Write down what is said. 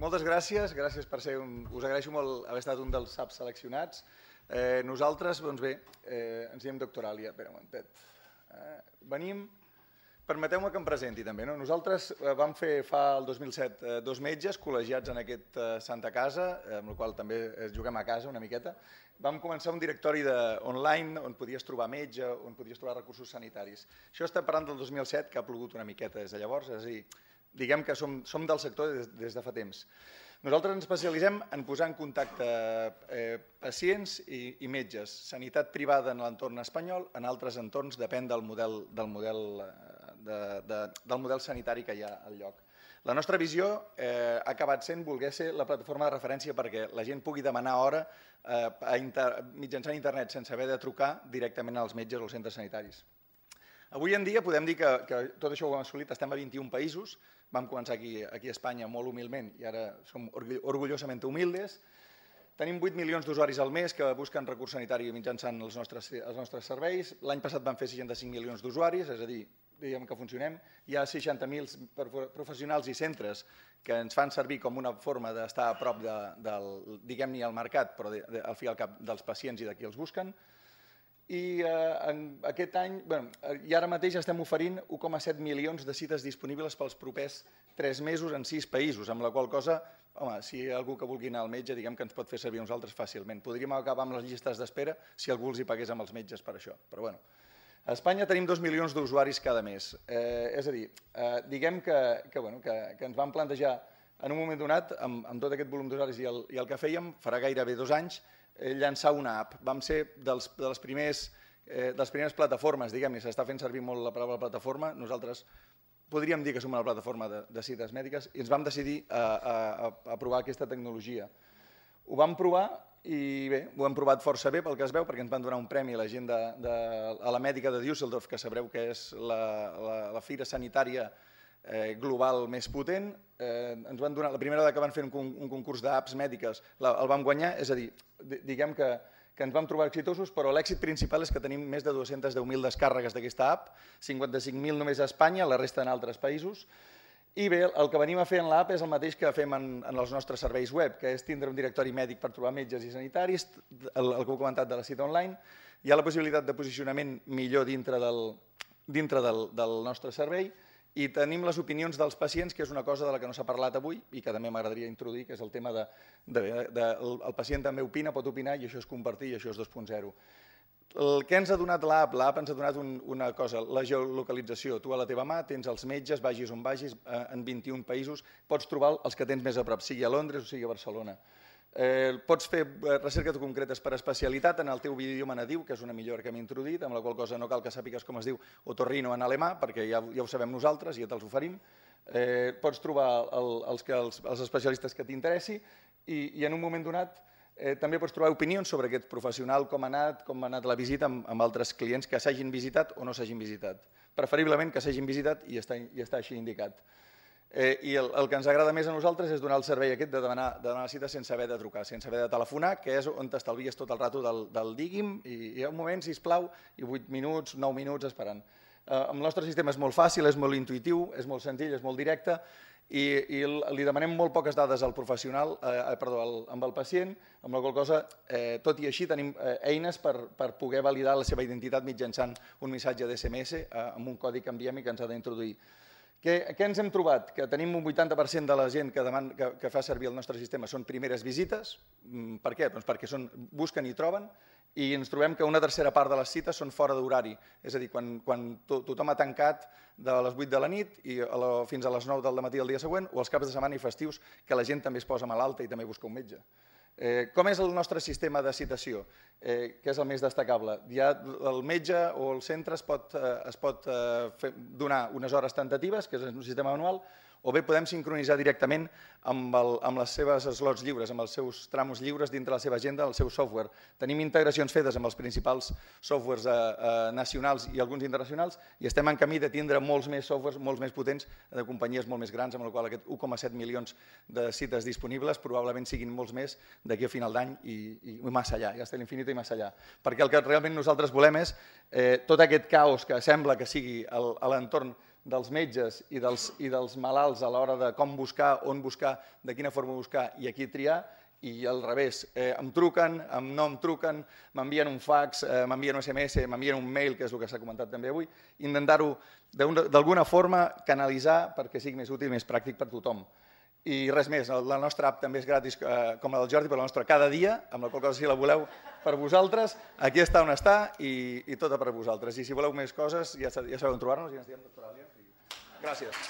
moltes gràcies, gràcies per ser un... Us agraeixo molt haver estat un dels saps seleccionats. Eh, nosaltres, doncs bé, eh, ens diem Doctoràlia. per un momentet. Eh, venim... Permeteu-me que em presenti també. No? Nosaltres eh, vam fer fa el 2007 eh, dos metges col·legiats en aquest eh, Santa Casa, amb el qual també juguem a casa una miqueta. Vam començar un directori de, online on podies trobar metge, on podies trobar recursos sanitaris. Això està parlant del 2007, que ha plogut una miqueta des de llavors, és a dir, diguem que som, som del sector des, des de fa temps. Nosaltres ens especialitzem en posar en contacte eh, pacients i, i metges, sanitat privada en l'entorn espanyol, en altres entorns depèn del model, del model, eh, de, de, del model sanitari que hi ha al lloc. La nostra visió eh, ha acabat sent voler ser la plataforma de referència perquè la gent pugui demanar hora eh, a inter, mitjançant internet sense haver de trucar directament als metges o als centres sanitaris. Avui en dia podem dir que, que tot això ho hem assolit, estem a 21 països, Vam començar aquí, aquí a Espanya molt humilment i ara som orgullosament humildes. Tenim 8 milions d'usuaris al mes que busquen recurs sanitari mitjançant els nostres, els nostres serveis. L'any passat vam fer 65 milions d'usuaris, és a dir, diguem que funcionem. Hi ha 60.000 professionals i centres que ens fan servir com una forma d'estar a prop de, del, diguem-ne, al mercat, però de, de, al fi al cap dels pacients i de qui els busquen i eh, en aquest any, bueno, i ara mateix estem oferint 1,7 milions de cites disponibles pels propers 3 mesos en 6 països, amb la qual cosa, home, si hi ha algú que vulgui anar al metge, diguem que ens pot fer servir a nosaltres fàcilment. Podríem acabar amb les llistes d'espera si algú els hi pagués amb els metges per això, però bueno. A Espanya tenim 2 milions d'usuaris cada mes, eh, és a dir, eh, diguem que, que, bueno, que, que ens vam plantejar en un moment donat, amb, amb tot aquest volum d'usuaris i, el, i el que fèiem, farà gairebé dos anys, Eh, llançar una app. Vam ser dels, de les primers eh, de les primeres plataformes, diguem-ne, s'està fent servir molt la paraula plataforma, nosaltres podríem dir que som una plataforma de, de cites mèdiques i ens vam decidir a, a, a provar aquesta tecnologia. Ho vam provar i bé, ho hem provat força bé pel que es veu, perquè ens van donar un premi a la gent de, de, a la mèdica de Düsseldorf, que sabreu que és la, la, la fira sanitària eh, global més potent. Eh, ens van donar, la primera vegada que van fer un, un concurs d'apps mèdiques la, el vam guanyar, és a dir, diguem que, que ens vam trobar exitosos, però l'èxit principal és que tenim més de 210.000 descàrregues d'aquesta app, 55.000 només a Espanya, la resta en altres països, i bé, el que venim a fer en l'app és el mateix que fem en, en els nostres serveis web, que és tindre un directori mèdic per trobar metges i sanitaris, el, el que heu comentat de la cita online, hi ha la possibilitat de posicionament millor dintre del, dintre del, del nostre servei, i tenim les opinions dels pacients, que és una cosa de la que no s'ha parlat avui i que també m'agradaria introduir, que és el tema de, de, de... El pacient també opina, pot opinar, i això és compartir, i això és 2.0. El que ens ha donat l'app? L'app ens ha donat un, una cosa, la geolocalització. Tu a la teva mà tens els metges, vagis on vagis, eh, en 21 països, pots trobar els que tens més a prop, sigui a Londres o sigui a Barcelona. Eh, pots fer eh, recerca concretes per especialitat, en el teu idioma nadiu, que és una millora que hem introduït, amb la qual cosa no cal que sàpigues com es diu otorrino en alemà, perquè ja, ja ho sabem nosaltres, i ja te'ls oferim. Eh, pots trobar el, els, que, els, els especialistes que t'interessi i, i en un moment donat eh, també pots trobar opinions sobre aquest professional, com ha anat, com ha anat la visita amb, amb altres clients que s'hagin visitat o no s'hagin visitat. Preferiblement que s'hagin visitat i està, i està així indicat. Eh, I el, el que ens agrada més a nosaltres és donar el servei aquest de demanar, de demanar cita sense haver de trucar, sense haver de telefonar, que és on t'estalvies tot el rato del, del digui'm i, i un moment, si plau, i 8 minuts, 9 minuts esperant. Eh, el nostre sistema és molt fàcil, és molt intuïtiu, és molt senzill, és molt directe i, i li demanem molt poques dades al professional, eh, eh, perdó, al, amb el pacient, amb la qual cosa, eh, tot i així, tenim eh, eines per, per poder validar la seva identitat mitjançant un missatge d'SMS eh, amb un codi que enviem i que ens ha d'introduir. Què, què ens hem trobat? Que tenim un 80% de la gent que, deman, que, que fa servir el nostre sistema són primeres visites. Mm, per què? Doncs perquè són, busquen i troben i ens trobem que una tercera part de les cites són fora d'horari, és a dir, quan, quan to, tothom ha tancat de les 8 de la nit i a la, fins a les 9 del matí del dia següent, o els caps de setmana i festius, que la gent també es posa malalta i també busca un metge. Eh, com és el nostre sistema de citació? Eh, que és el més destacable? Ja el metge o el centre es pot, eh, es pot eh, donar unes hores tentatives, que és un sistema manual, o bé podem sincronitzar directament amb, el, amb les seves slots lliures, amb els seus tramos lliures dintre la seva agenda, el seu software. Tenim integracions fetes amb els principals softwares eh, eh, nacionals i alguns internacionals i estem en camí de tindre molts més softwares, molts més potents, de companyies molt més grans, amb la qual aquest 1,7 milions de cites disponibles probablement siguin molts més d'aquí a final d'any i, i, massa allà, ja està l'infinit i massa allà. Perquè el que realment nosaltres volem és eh, tot aquest caos que sembla que sigui a l'entorn dels metges i dels, i dels malalts a l'hora de com buscar, on buscar, de quina forma buscar i a qui triar, i al revés, eh, em truquen, em, no em truquen, m'envien un fax, eh, m'envien un SMS, m'envien un mail, que és el que s'ha comentat també avui, intentar-ho d'alguna forma canalitzar perquè sigui més útil i més pràctic per tothom. I res més, la nostra app també és gratis eh, com la del Jordi, però la nostra cada dia, amb la qual cosa si la voleu per vosaltres, aquí està on està i, i tota per vosaltres. I si voleu més coses ja, ja sabeu on trobar-nos i ens diem doctora Gràcies.